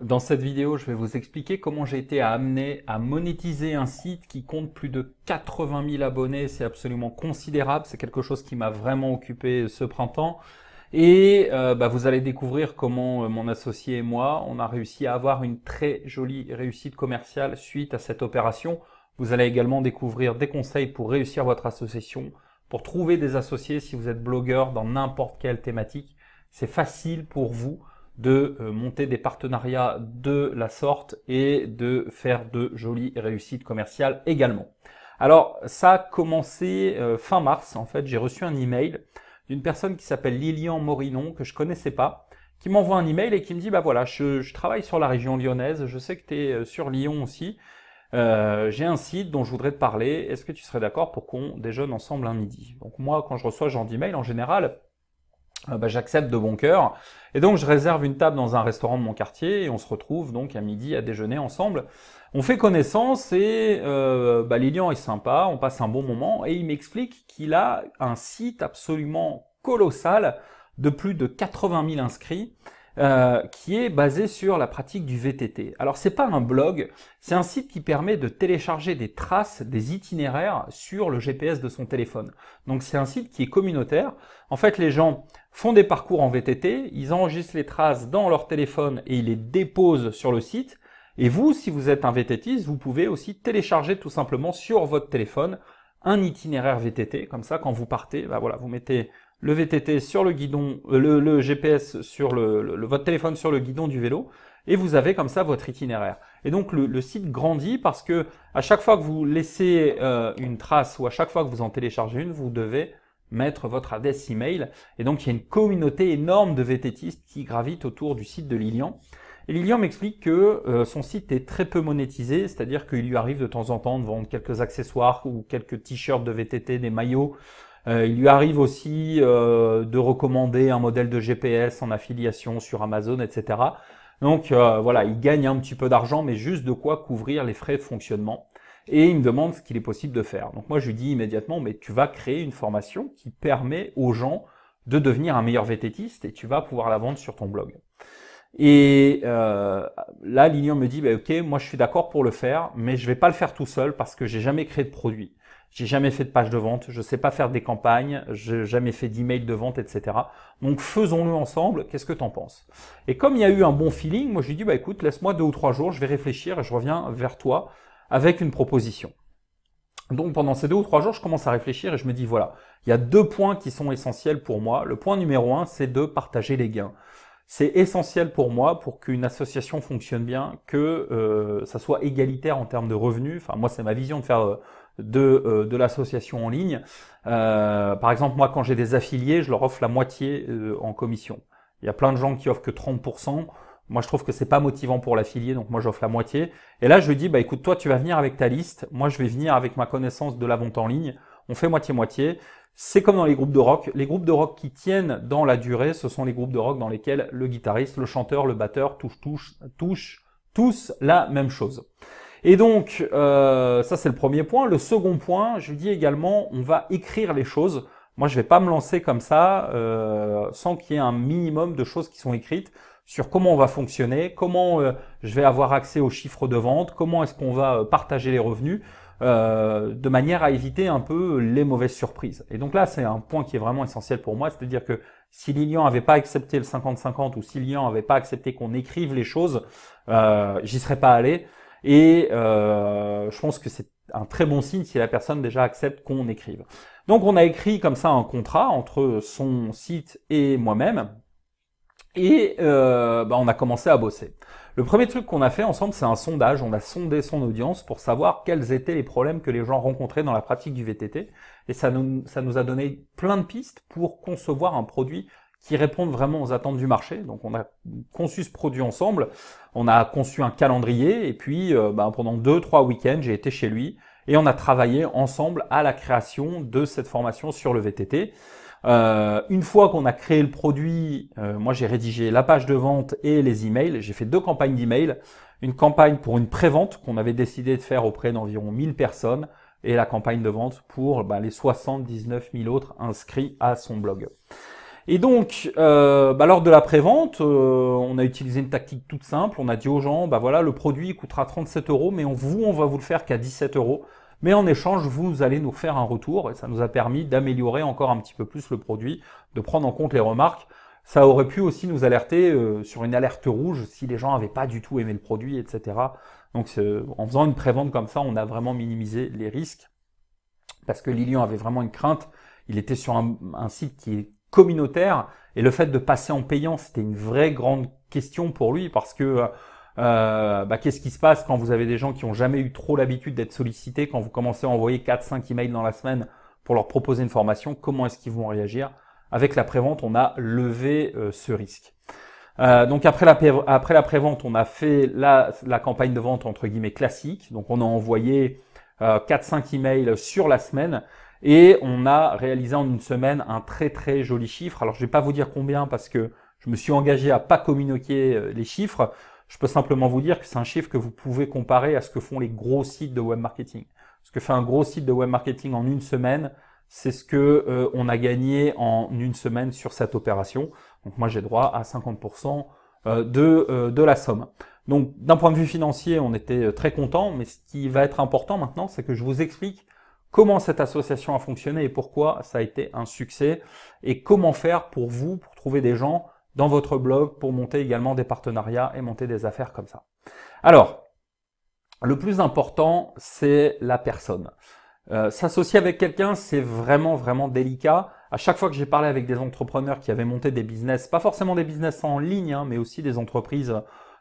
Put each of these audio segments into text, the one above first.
Dans cette vidéo, je vais vous expliquer comment j'ai été amené à monétiser un site qui compte plus de 80 000 abonnés. C'est absolument considérable. C'est quelque chose qui m'a vraiment occupé ce printemps. Et euh, bah, vous allez découvrir comment euh, mon associé et moi, on a réussi à avoir une très jolie réussite commerciale suite à cette opération. Vous allez également découvrir des conseils pour réussir votre association, pour trouver des associés si vous êtes blogueur dans n'importe quelle thématique. C'est facile pour vous de euh, monter des partenariats de la sorte et de faire de jolies réussites commerciales également. Alors ça a commencé euh, fin mars en fait, j'ai reçu un email d'une personne qui s'appelle Lilian Morinon que je connaissais pas, qui m'envoie un email et qui me dit bah voilà, je, travaille sur la région lyonnaise, je sais que tu es euh, sur Lyon aussi. j'ai un site dont je voudrais te parler. Est-ce que tu serais d'accord pour qu'on déjeune ensemble un midi Donc moi, quand je reçois ce genre d'email, en général, ah bah, j'accepte de bon cœur. Et donc je réserve une table dans un restaurant de mon quartier et on se retrouve donc à midi à déjeuner ensemble. On fait connaissance et euh, bah, Lilian est sympa, on passe un bon moment et il m'explique qu'il a un site absolument colossal de plus de 80 000 inscrits euh, qui est basé sur la pratique du VTT. Alors c'est pas un blog, c'est un site qui permet de télécharger des traces, des itinéraires sur le GPS de son téléphone. Donc c'est un site qui est communautaire. En fait, les gens font des parcours en VTT, ils enregistrent les traces dans leur téléphone et ils les déposent sur le site. Et vous, si vous êtes un VTTiste, vous pouvez aussi télécharger tout simplement sur votre téléphone un itinéraire VTT. Comme ça, quand vous partez, bah voilà, vous mettez le VTT sur le guidon, euh, le, GPS sur le, votre téléphone sur le guidon du vélo, et vous avez comme ça votre itinéraire. Et donc le, site grandit parce que à chaque fois que vous laissez euh, une trace ou à chaque fois que vous en téléchargez une, vous devez mettre votre adresse email. Et donc il y a une communauté énorme de VTTistes qui gravitent autour du site de Lilian. Et Lilian m'explique que euh, son site est très peu monétisé, c'est-à-dire qu'il lui arrive de temps en temps de vendre quelques accessoires ou quelques t-shirts de VTT, des maillots, euh, il lui arrive aussi euh, de recommander un modèle de GPS en affiliation sur Amazon, etc. Donc euh, voilà, il gagne un petit peu d'argent, mais juste de quoi couvrir les frais de fonctionnement. Et il me demande ce qu'il est possible de faire. Donc moi je lui dis immédiatement, mais tu vas créer une formation qui permet aux gens de devenir un meilleur vététiste et tu vas pouvoir la vendre sur ton blog. Et là, Lignon me dit, bah, ok, moi je suis d'accord pour le faire, mais je vais pas le faire tout seul parce que j'ai jamais créé de produit. J'ai jamais fait de page de vente, je ne sais pas faire des campagnes, j'ai jamais fait d'email de vente, etc. Donc faisons-le ensemble, qu'est-ce que tu en penses Et comme il y a eu un bon feeling, moi j'ai dit, bah écoute, laisse-moi deux ou trois jours, je vais réfléchir et je reviens vers toi avec une proposition. Donc pendant ces deux ou trois jours, je commence à réfléchir et je me dis, voilà, il y a deux points qui sont essentiels pour moi. Le point numéro un, c'est de partager les gains. C'est essentiel pour moi pour qu'une association fonctionne bien, que euh, ça soit égalitaire en termes de revenus. Enfin, moi, c'est ma vision de faire euh, de, euh, de l'association en ligne. Euh, par exemple, moi, quand j'ai des affiliés, je leur offre la moitié euh, en commission. Il y a plein de gens qui offrent que 30%. Moi, je trouve que c'est pas motivant pour l'affilié, donc moi j'offre la moitié. Et là, je lui dis, bah écoute, toi, tu vas venir avec ta liste, moi je vais venir avec ma connaissance de la vente en ligne. On fait moitié-moitié. C'est comme dans les groupes de rock. Les groupes de rock qui tiennent dans la durée, ce sont les groupes de rock dans lesquels le guitariste, le chanteur, le batteur touche, touche, touche tous la même chose. Et donc, euh, ça c'est le premier point. Le second point, je dis également, on va écrire les choses. Moi, je vais pas me lancer comme ça euh, sans qu'il y ait un minimum de choses qui sont écrites sur comment on va fonctionner, comment euh, je vais avoir accès aux chiffres de vente, comment est-ce qu'on va partager les revenus, de manière à éviter un peu les mauvaises surprises. Et donc là, c'est un point qui est vraiment essentiel pour moi, c'est-à-dire que si Lilian n'avait pas accepté le 50-50 ou si Lilian avait pas accepté qu'on écrive les choses, j'y serais pas allé. Et euh, je pense que c'est un très bon signe si la personne déjà accepte qu'on écrive. Donc on a écrit comme ça un contrat entre son site et moi-même. Et euh, bah, on a commencé à bosser. Le premier truc qu'on a fait ensemble, c'est un sondage. On a sondé son audience pour savoir quels étaient les problèmes que les gens rencontraient dans la pratique du VTT. Et ça nous a donné plein de pistes pour concevoir un produit qui répondent vraiment aux attentes du marché. Donc on a conçu ce produit ensemble, on a conçu un calendrier, et puis euh, bah, pendant deux, trois week-ends, j'ai été chez lui, et on a travaillé ensemble à la création de cette formation sur le VTT. Euh, une fois qu'on a créé le produit, euh, moi j'ai rédigé la page de vente et les emails. J'ai fait deux campagnes d'emails. Une campagne pour une prévente qu'on avait décidé de faire auprès d'environ 1000 personnes et la campagne de vente pour bah, les 79 000 autres inscrits à son blog. Et donc, euh, bah, lors de la prévente, euh, on a utilisé une tactique toute simple. On a dit aux gens, bah voilà, le produit coûtera 37 euros, mais on vous, on va vous le faire qu'à 17 euros. Mais en échange, vous allez nous faire un retour. Et ça nous a permis d'améliorer encore un petit peu plus le produit, de prendre en compte les remarques. Ça aurait pu aussi nous alerter euh, sur une alerte rouge si les gens n'avaient pas du tout aimé le produit, etc. Donc, en faisant une prévente comme ça, on a vraiment minimisé les risques parce que Lilian avait vraiment une crainte. Il était sur un site qui est communautaire. Et le fait de passer en payant, c'était une vraie grande question pour lui parce que euh, bah, qu'est-ce qui se passe quand vous avez des gens qui n'ont jamais eu trop l'habitude d'être sollicités, quand vous commencez à envoyer 4-5 emails dans la semaine pour leur proposer une formation, comment est-ce qu'ils vont réagir Avec la prévente, on a levé euh, ce risque. Euh, donc après la, après la prévente, on a fait la, la campagne de vente entre guillemets classique. Donc on a envoyé 4-5 emails sur la semaine. Et on a réalisé en une semaine un très très joli chiffre. Alors je ne vais pas vous dire combien parce que je me suis engagé à pas communiquer euh, les chiffres. Je peux simplement vous dire que c'est un chiffre que vous pouvez comparer à ce que font les gros sites de web marketing. Ce que fait un gros site de web marketing en une semaine, c'est ce que euh, on a gagné en une semaine sur cette opération. Donc moi j'ai droit à 50% euh, de, de la somme. Donc d'un point de vue financier, on était très content, mais ce qui va être important maintenant, c'est que je vous explique comment cette association a fonctionné et pourquoi ça a été un succès et comment faire pour vous, pour trouver des gens dans votre blog pour monter également des partenariats et monter des affaires comme ça. Alors, le plus important, c'est la personne. Euh, s'associer avec quelqu'un, c'est vraiment, vraiment délicat. À chaque fois que j'ai parlé avec des entrepreneurs qui avaient monté des business, pas forcément des business en ligne, hein, mais aussi des entreprises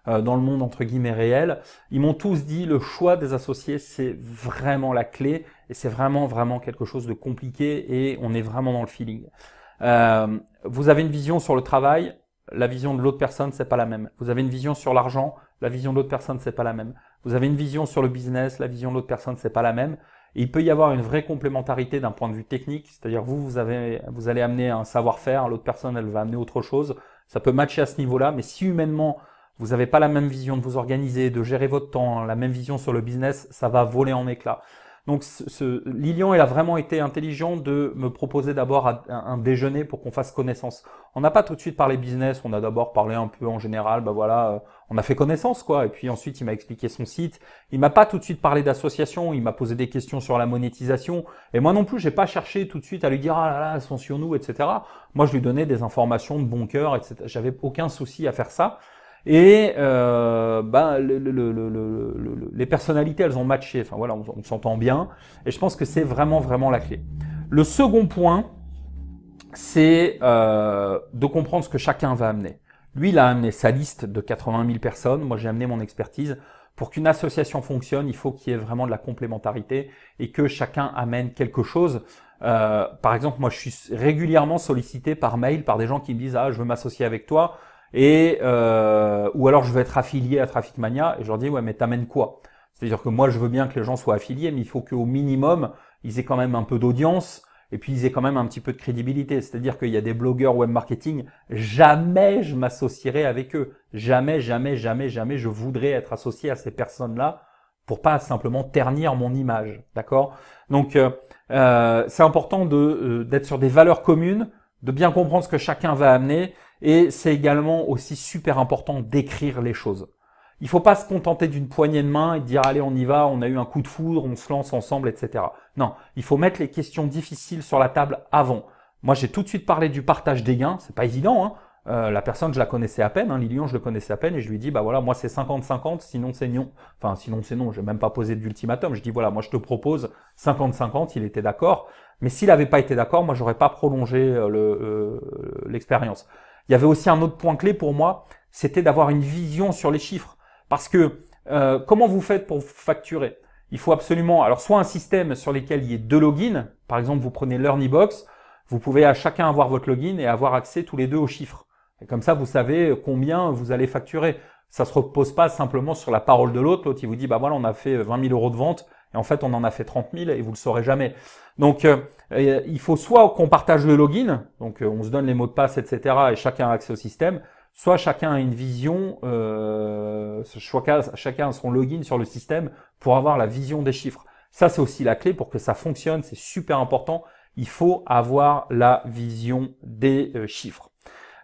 euh, dans le monde entre guillemets réel. Ils m'ont tous dit le choix des associés, c'est vraiment la clé et c'est vraiment vraiment quelque chose de compliqué et on est vraiment dans le feeling. Euh, vous avez une vision sur le travail, la vision de l'autre personne c'est pas la même. Vous avez une vision sur l'argent, la vision de l'autre personne c'est pas la même. Vous avez une vision sur le business, la vision de l'autre personne c'est pas la même. il peut y avoir une vraie complémentarité d'un point de vue technique, c'est-à-dire vous vous avez vous allez amener un savoir-faire, l'autre personne elle va amener autre chose. Ça peut matcher à ce niveau-là, mais si humainement vous n'avez pas la même vision de vous organiser, de gérer votre temps, hein. la même vision sur le business, ça va voler en éclats. Donc ce, Lilian, il a vraiment été intelligent de me proposer d'abord un, déjeuner pour qu'on fasse connaissance. On n'a pas tout de suite parlé business, on a d'abord parlé un peu en général, bah voilà, euh, on a fait connaissance quoi. Et puis ensuite, il m'a expliqué son site. Il m'a pas tout de suite parlé d'association, il m'a posé des questions sur la monétisation. Et moi non plus, j'ai pas cherché tout de suite à lui dire ah là là, sont sur nous, etc. Moi, je lui donnais des informations de bon cœur, etc. J'avais aucun souci à faire ça. Et euh, bah, les personnalités, elles ont matché. Enfin voilà, on, s'entend bien. Et je pense que c'est vraiment, vraiment la clé. Le second point, c'est euh, de comprendre ce que chacun va amener. Lui, il a amené sa liste de 80 000 personnes. Moi, j'ai amené mon expertise. Pour qu'une association fonctionne, il faut qu'il y ait vraiment de la complémentarité et que chacun amène quelque chose. Euh, par exemple, moi, je suis régulièrement sollicité par mail par des gens qui me disent ah, je veux m'associer avec toi. Et euh, ou alors je vais être affilié à Traffic Mania et je leur dis ouais mais t'amènes quoi C'est-à-dire que moi je veux bien que les gens soient affiliés, mais il faut qu'au minimum ils aient quand même un peu d'audience et puis ils aient quand même un petit peu de crédibilité. C'est-à-dire qu'il y a des blogueurs web marketing, jamais je m'associerai avec eux, jamais, jamais, jamais, jamais je voudrais être associé à ces personnes-là pour pas simplement ternir mon image, d'accord Donc euh, euh, c'est important d'être sur des valeurs communes, de bien comprendre ce que chacun va amener et c'est également aussi super important d'écrire les choses. Il ne faut pas se contenter d'une poignée de main et dire allez on y va, on a eu un coup de foudre, on se lance ensemble, etc. Non, il faut mettre les questions difficiles sur la table avant. Moi j'ai tout de suite parlé du partage des gains, c'est pas évident. Hein. Euh, la personne je la connaissais à peine, hein, Lilian je le connaissais à peine et je lui dis bah voilà moi c'est 50-50, sinon c'est non. Enfin sinon c'est non, je n'ai même pas posé d'ultimatum. Je dis voilà moi je te propose 50-50, il était d'accord. Mais s'il n'avait pas été d'accord, moi j'aurais pas prolongé euh, euh, l'expérience. Il y avait aussi un autre point clé pour moi, c'était d'avoir une vision sur les chiffres. Parce que euh, comment vous faites pour facturer Il faut absolument, alors soit un système sur lequel il y ait deux logins, par exemple vous prenez LearnyBox, vous pouvez à chacun avoir votre login et avoir accès tous les deux aux chiffres. Et comme ça, vous savez combien vous allez facturer. Ça se repose pas simplement sur la parole de l'autre. L'autre, il vous dit, bah voilà, on a fait 20 000 euros de vente et en fait, on en a fait 30 000 et vous le saurez jamais. Donc, euh, euh, il faut soit qu'on partage le login, donc euh, on se donne les mots de passe, etc., et chacun a accès au système, soit chacun a une vision, euh, chacun, a son login sur le système pour avoir la vision des chiffres. Ça, c'est aussi la clé pour que ça fonctionne, c'est super important. Il faut avoir la vision des chiffres.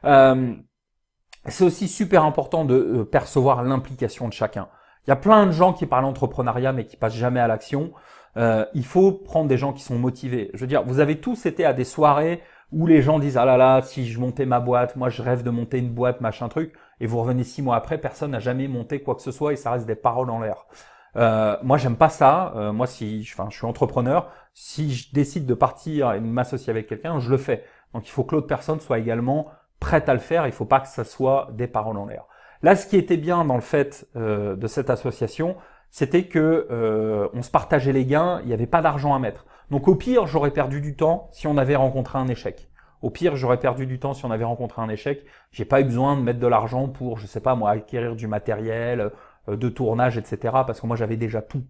c'est aussi super important de percevoir l'implication de chacun. Il y a plein de gens qui parlent entrepreneuriat mais qui passent jamais à l'action. Euh, il faut prendre des gens qui sont motivés. Je veux dire, vous avez tous été à des soirées où les gens disent ah là là, si je montais ma boîte, moi je rêve de monter une boîte, machin truc, et vous revenez six mois après, personne n'a jamais monté quoi que ce soit et ça reste des paroles en l'air. Euh, moi j'aime pas ça. Euh, moi si, enfin je suis entrepreneur, si je décide de partir et de m'associer avec quelqu'un, je le fais. Donc il faut que l'autre personne soit également prête à le faire. Il faut pas que ça soit des paroles en l'air. Là, ce qui était bien dans le fait euh, de cette association, c'était que euh, on se partageait les gains, il n'y avait pas d'argent à mettre. Donc au pire, j'aurais perdu du temps si on avait rencontré un échec. Au pire, j'aurais perdu du temps si on avait rencontré un échec. J'ai pas eu besoin de mettre de l'argent pour, je sais pas moi, acquérir du matériel, euh, de tournage, etc. Parce que moi j'avais déjà tout.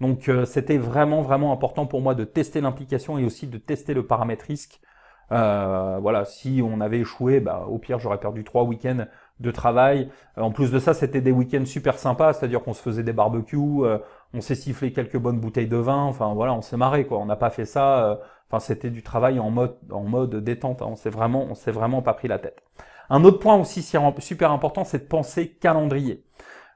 Donc euh, c'était vraiment vraiment important pour moi de tester l'implication et aussi de tester le paramètre risque. voilà, si on avait échoué, bah, au pire j'aurais perdu trois week-ends de travail. Euh, en plus de ça, c'était des week-ends super sympas, c'est-à-dire qu'on se faisait des barbecues, euh, on s'est sifflé quelques bonnes bouteilles de vin, enfin voilà, on s'est marré quoi. On n'a pas fait ça, euh, enfin c'était du travail en mode en mode détente. Hein. On s'est vraiment on s'est vraiment pas pris la tête. Un autre point aussi super important, c'est de penser calendrier.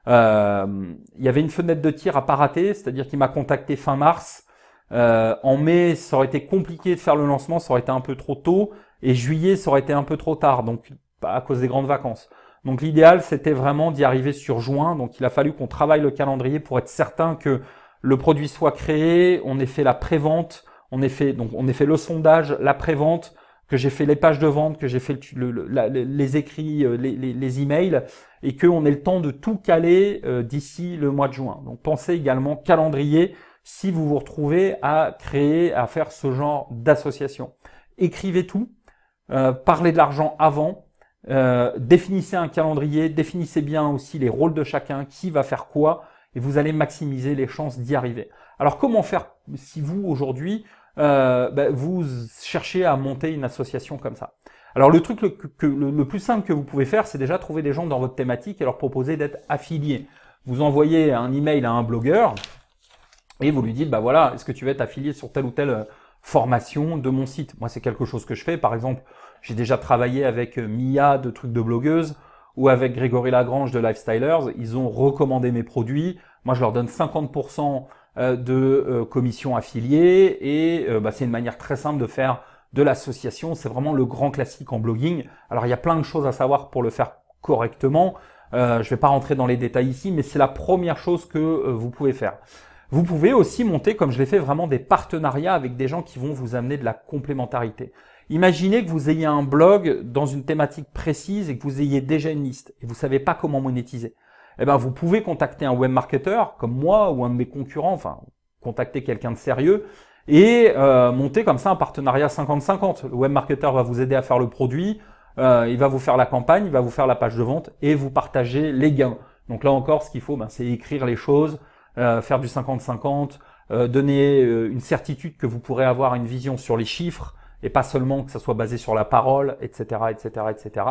il y avait une fenêtre de tir à pas rater, c'est-à-dire qu'il m'a contacté fin mars. en mai, ça aurait été compliqué de faire le lancement, ça aurait été un peu trop tôt, et juillet, ça aurait été un peu trop tard, donc à cause des grandes vacances. Donc l'idéal, c'était vraiment d'y arriver sur juin. Donc il a fallu qu'on travaille le calendrier pour être certain que le produit soit créé, on ait fait la prévente, on ait fait donc on ait fait le sondage, la prévente, que j'ai fait les pages de vente, que j'ai fait les écrits, euh, les, emails, et qu'on ait le temps de tout caler euh, d'ici le mois de juin. Donc pensez également calendrier si vous vous retrouvez à créer, à faire ce genre d'association. Écrivez tout, euh, parlez de l'argent avant, euh, définissez un calendrier, définissez bien aussi les rôles de chacun, qui va faire quoi, et vous allez maximiser les chances d'y arriver. Alors comment faire si vous, aujourd'hui, euh, ben, vous cherchez à monter une association comme ça alors le truc le, que, le, plus simple que vous pouvez faire, c'est déjà trouver des gens dans votre thématique et leur proposer d'être affiliés. Vous envoyez un email à un blogueur et vous lui dites, bah voilà, est-ce que tu veux être affilié sur telle ou telle euh, formation de mon site Moi, c'est quelque chose que je fais. Par exemple, j'ai déjà travaillé avec euh, Mia de Trucs de Blogueuse ou avec Grégory Lagrange de Lifestylers. Ils ont recommandé mes produits. Moi, je leur donne 50% euh, de euh, commission affiliée et bah, c'est une manière très simple de faire de l'association. C'est vraiment le grand classique en blogging. Alors, il y a plein de choses à savoir pour le faire correctement. je ne vais pas rentrer dans les détails ici, mais c'est la première chose que vous pouvez faire. Vous pouvez aussi monter, comme je l'ai fait, vraiment des partenariats avec des gens qui vont vous amener de la complémentarité. Imaginez que vous ayez un blog dans une thématique précise et que vous ayez déjà une liste et vous savez pas comment monétiser. Eh ben, vous pouvez contacter un webmarketeur comme moi ou un de mes concurrents, enfin, contacter quelqu'un de sérieux et euh, monter comme ça un partenariat 50-50. Le webmarketeur va vous aider à faire le produit, euh, il va vous faire la campagne, il va vous faire la page de vente et vous partager les gains. Donc là encore, ce qu'il faut, ben, c'est écrire les choses, euh, faire du 50-50, donner une certitude que vous pourrez avoir une vision sur les chiffres, et pas seulement que ça soit basé sur la parole, etc., etc., etc.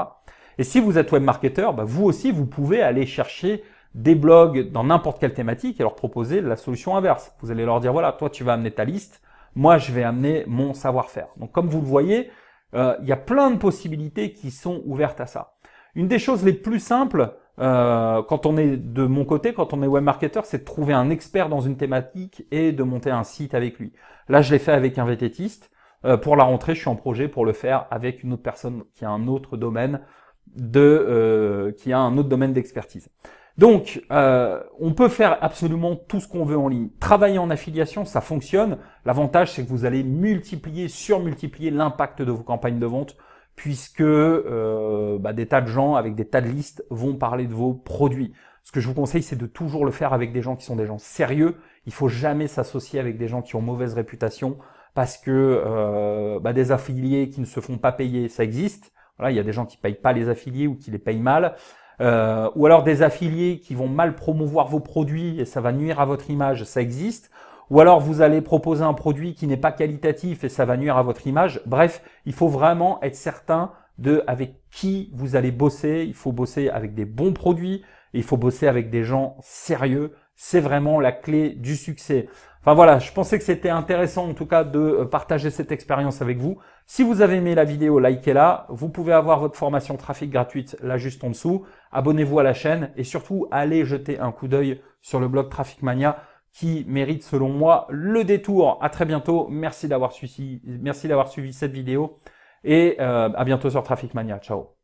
Et si vous êtes web bah, vous aussi, vous pouvez aller chercher des blogs dans n'importe quelle thématique et leur proposer la solution inverse. Vous allez leur dire, voilà, toi, tu vas amener ta liste, moi, je vais amener mon savoir-faire. Donc, comme vous le voyez, euh, il y a plein de possibilités qui sont ouvertes à ça. Une des choses les plus simples, euh, quand on est de mon côté, quand on est web c'est de trouver un expert dans une thématique et de monter un site avec lui. Là, je l'ai fait avec un vététiste. Euh, pour la rentrée, je suis en projet pour le faire avec une autre personne qui a un autre domaine de, euh, qui a un autre domaine d'expertise. Donc, euh, on peut faire absolument tout ce qu'on veut en ligne. Travailler en affiliation, ça fonctionne. L'avantage, c'est que vous allez multiplier, surmultiplier l'impact de vos campagnes de vente, puisque bah, des tas de gens avec des tas de listes vont parler de vos produits. Ce que je vous conseille, c'est de toujours le faire avec des gens qui sont des gens sérieux. Il faut jamais s'associer avec des gens qui ont mauvaise réputation parce que euh, bah, des affiliés qui ne se font pas payer, ça existe. Voilà, il y a des gens qui payent pas les affiliés ou qui les payent mal. Euh, ou alors des affiliés qui vont mal promouvoir vos produits et ça va nuire à votre image, ça existe. Ou alors vous allez proposer un produit qui n'est pas qualitatif et ça va nuire à votre image. Bref, il faut vraiment être certain de avec qui vous allez bosser. Il faut bosser avec des bons produits. Et il faut bosser avec des gens sérieux. C'est vraiment la clé du succès. Enfin voilà, je pensais que c'était intéressant en tout cas de euh, partager cette expérience avec vous. Si vous avez aimé la vidéo, likez-la. Vous pouvez avoir votre formation trafic gratuite là juste en dessous. Abonnez-vous à la chaîne et surtout allez jeter un coup d'œil sur le blog Trafic Mania qui mérite selon moi le détour. À très bientôt. Merci d'avoir suivi, merci d'avoir suivi cette vidéo et euh, à bientôt sur Trafic Mania. Ciao.